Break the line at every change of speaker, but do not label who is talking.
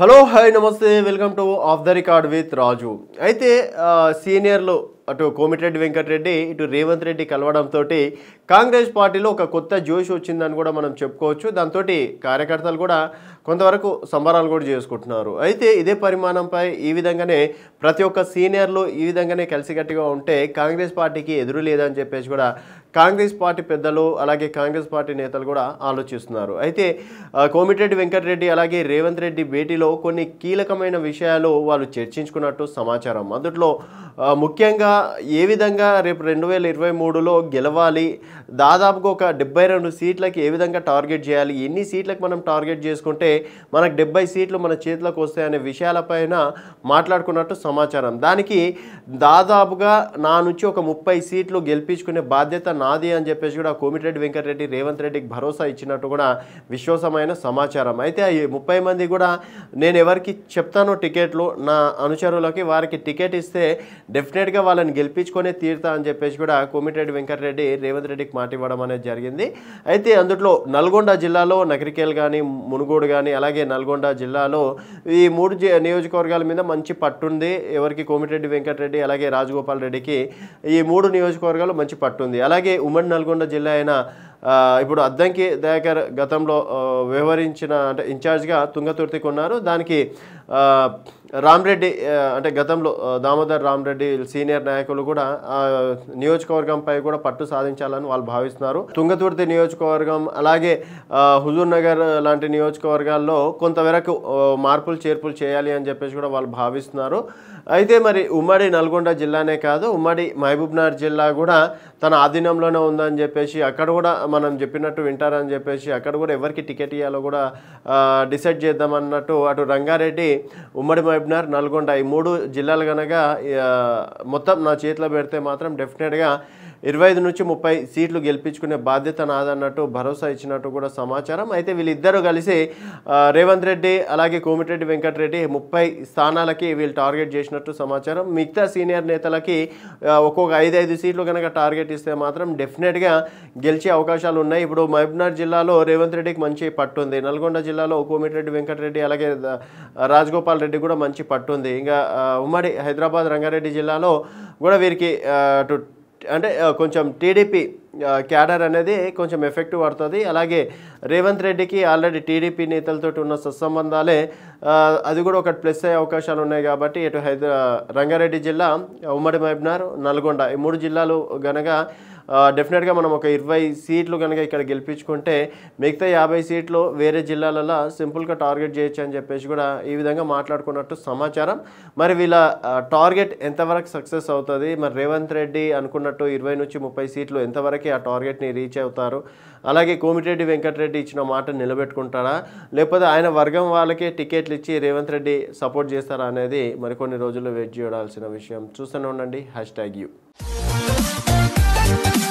hello hi నమస్తే welcome to off the record with Raju అయితే సీనియర్లు అటు కోమిటిరెడ్డి వెంకటరెడ్డి ఇటు రేవంత్ రెడ్డి కలవడంతో కాంగ్రెస్ పార్టీలో ఒక కొత్త జోష్ వచ్చిందని కూడా మనం చెప్పుకోవచ్చు దాంతో కార్యకర్తలు కూడా కొంతవరకు సంబరాలు కూడా చేసుకుంటున్నారు అయితే ఇదే పరిమాణంపై ఈ విధంగానే ప్రతి ఒక్క సీనియర్లు ఈ విధంగానే కలిసికట్టుగా ఉంటే కాంగ్రెస్ పార్టీకి ఎదురు లేదని చెప్పేసి కూడా కాంగ్రెస్ పార్టీ పెద్దలు అలాగే కాంగ్రెస్ పార్టీ నేతలు కూడా ఆలోచిస్తున్నారు అయితే కోమిటిరెడ్డి వెంకటరెడ్డి అలాగే రేవంత్ రెడ్డి భేటీలో కొన్ని కీలకమైన విషయాలు వాళ్ళు చర్చించుకున్నట్టు సమాచారం అందులో ముఖ్యంగా ఏ విధంగా రేపు రెండు వేల ఇరవై మూడులో గెలవాలి దాదాపుగా ఒక డెబ్బై రెండు సీట్లకి ఏ విధంగా టార్గెట్ చేయాలి ఎన్ని సీట్లకు మనం టార్గెట్ చేసుకుంటే మనకు డెబ్బై సీట్లు మన చేతిలోకి వస్తాయనే విషయాలపైన మాట్లాడుకున్నట్టు సమాచారం దానికి దాదాపుగా నా నుంచి ఒక ముప్పై సీట్లు గెలిపించుకునే బాధ్యత నాది అని చెప్పేసి కూడా కోమిటిరెడ్డి వెంకటరెడ్డి రేవంత్ రెడ్డికి భరోసా ఇచ్చినట్టు కూడా విశ్వాసమైన సమాచారం అయితే ఈ ముప్పై మంది కూడా నేను ఎవరికి చెప్తాను టికెట్లు నా అనుచరులకి వారికి టికెట్ ఇస్తే డెఫినెట్గా వాళ్ళని గెలిపించుకునే తీరుతా అని చెప్పేసి కూడా కోమిటిరెడ్డి వెంకటరెడ్డి రేవంత్ రెడ్డికి మాట ఇవ్వడం అనేది జరిగింది అయితే అందులో నల్గొండ జిల్లాలో నగరికేల్ కానీ మునుగోడు కానీ కానీ అలాగే నల్గొండ జిల్లాలో ఈ మూడు నియోజకవర్గాల మీద మంచి పట్టుంది ఎవరికి కోమిటిరెడ్డి వెంకటరెడ్డి అలాగే రాజగోపాల్ రెడ్డికి ఈ మూడు నియోజకవర్గాలు మంచి పట్టుంది అలాగే ఉమ్మడి నల్గొండ జిల్లా అయిన ఇప్పుడు అద్దంకి దయాకర్ గతంలో వ్యవహరించిన అంటే ఇన్ఛార్జ్గా తుంగతుర్తికి ఉన్నారు దానికి రామ్రెడ్డి అంటే గతంలో దామోదర్ రామ్రెడ్డి సీనియర్ నాయకులు కూడా నియోజకవర్గంపై కూడా పట్టు సాధించాలని వాళ్ళు భావిస్తున్నారు తుంగతుర్తి నియోజకవర్గం అలాగే హుజూర్ నగర్ లాంటి నియోజకవర్గాల్లో కొంతవరకు మార్పులు చేర్పులు చేయాలి అని చెప్పేసి కూడా వాళ్ళు భావిస్తున్నారు అయితే మరి ఉమ్మడి నల్గొండ జిల్లానే కాదు ఉమ్మడి మహబూబ్నగర్ జిల్లా కూడా తన ఆధీనంలోనే ఉందని చెప్పేసి అక్కడ కూడా మనం చెప్పినట్టు వింటారని చెప్పేసి అక్కడ కూడా ఎవరికి టికెట్ ఇవ్వాలో కూడా డిసైడ్ చేద్దామన్నట్టు అటు రంగారెడ్డి ఉమ్మడి మహబూబ్నగర్ నల్గొండ ఈ మూడు జిల్లాలు కనుక మొత్తం నా చేతిలో పెడితే మాత్రం డెఫినెట్గా ఇరవై ఐదు నుంచి ముప్పై సీట్లు గెలిపించుకునే బాధ్యత నాదన్నట్టు భరోసా ఇచ్చినట్టు కూడా సమాచారం అయితే వీళ్ళిద్దరూ కలిసి రేవంత్ రెడ్డి అలాగే కోమిటిరెడ్డి వెంకటరెడ్డి ముప్పై స్థానాలకి వీళ్ళు టార్గెట్ చేసినట్టు సమాచారం మిగతా సీనియర్ నేతలకి ఒక్కొక్క ఐదైదు సీట్లు కనుక టార్గెట్ ఇస్తే మాత్రం డెఫినెట్గా గెలిచే అవకాశాలు ఉన్నాయి ఇప్పుడు మహబూబ్నగర్ జిల్లాలో రేవంత్ రెడ్డికి మంచి పట్టు ఉంది నల్గొండ జిల్లాలో కోమిటిరెడ్డి వెంకటరెడ్డి అలాగే రాజగోపాల్ రెడ్డి కూడా మంచి పట్టు ఉంది ఇంకా ఉమ్మడి హైదరాబాద్ రంగారెడ్డి జిల్లాలో కూడా వీరికి అటు అంటే కొంచెం టీడీపీ క్యాడర్ అనేది కొంచెం ఎఫెక్టివ్ పడుతుంది అలాగే రేవంత్ రెడ్డికి ఆల్రెడీ టీడీపీ నేతలతో ఉన్న సత్సంబంధాలే అది కూడా ఒకటి ప్లస్ అయ్యే అవకాశాలు ఉన్నాయి కాబట్టి ఇటు హైదరా రంగారెడ్డి జిల్లా ఉమ్మడి మహబ్నార్ నల్గొండ ఈ మూడు జిల్లాలు గనగా డెఫినెట్గా మనం ఒక ఇరవై సీట్లు కనుక ఇక్కడ గెలిపించుకుంటే మిగతా యాభై సీట్లు వేరే జిల్లాలలో సింపుల్గా టార్గెట్ చేయొచ్చు అని చెప్పేసి కూడా ఈ విధంగా మాట్లాడుకున్నట్టు సమాచారం మరి వీళ్ళ టార్గెట్ ఎంతవరకు సక్సెస్ అవుతుంది మరి రేవంత్ రెడ్డి అనుకున్నట్టు ఇరవై నుంచి ముప్పై సీట్లు ఎంతవరకు ఆ టార్గెట్ని రీచ్ అవుతారు అలాగే కోమిటిరెడ్డి వెంకటరెడ్డి ఇచ్చిన మాట నిలబెట్టుకుంటారా లేకపోతే ఆయన వర్గం వాళ్ళకే టికెట్లు ఇచ్చి రేవంత్ రెడ్డి సపోర్ట్ చేస్తారా అనేది మరికొన్ని రోజుల్లో వెయిట్ చేయడాల్సిన విషయం చూస్తూనే ఉండండి హ్యాష్ ట్యాగ్ యూ you